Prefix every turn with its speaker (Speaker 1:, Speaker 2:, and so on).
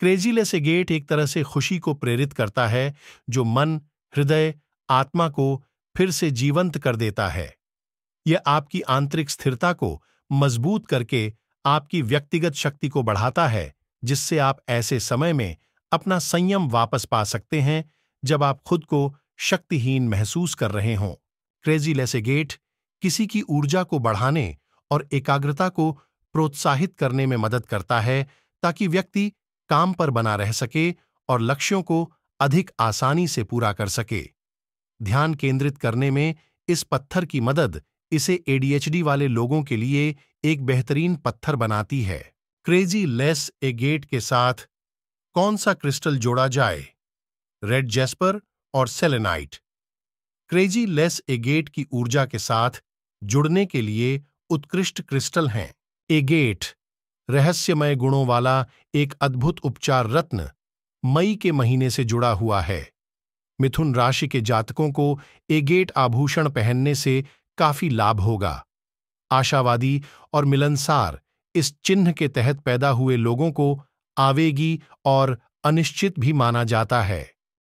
Speaker 1: क्रेजीलेस gate एक तरह से खुशी को प्रेरित करता है जो मन हृदय आत्मा को फिर से जीवंत कर देता है यह आपकी आंतरिक स्थिरता को मजबूत करके आपकी व्यक्तिगत शक्ति को बढ़ाता है जिससे आप ऐसे समय में अपना संयम वापस पा सकते हैं जब आप खुद को शक्तिहीन महसूस कर रहे हों क्रेजी गेट किसी की ऊर्जा को बढ़ाने और एकाग्रता को प्रोत्साहित करने में मदद करता है ताकि व्यक्ति काम पर बना रह सके और लक्ष्यों को अधिक आसानी से पूरा कर सके ध्यान केंद्रित करने में इस पत्थर की मदद इसे एडीएचडी वाले लोगों के लिए एक बेहतरीन पत्थर बनाती है क्रेजी लेस ए गेट के साथ कौन सा क्रिस्टल जोड़ा जाए रेड जेस्पर और सेलेनाइट क्रेजी लेस एगेट की ऊर्जा के साथ जुड़ने के लिए उत्कृष्ट क्रिस्टल हैं एगेट रहस्यमय गुणों वाला एक अद्भुत उपचार रत्न मई के महीने से जुड़ा हुआ है मिथुन राशि के जातकों को एगेट आभूषण पहनने से काफी लाभ होगा आशावादी और मिलनसार इस चिन्ह के तहत पैदा हुए लोगों को आवेगी और अनिश्चित भी माना जाता है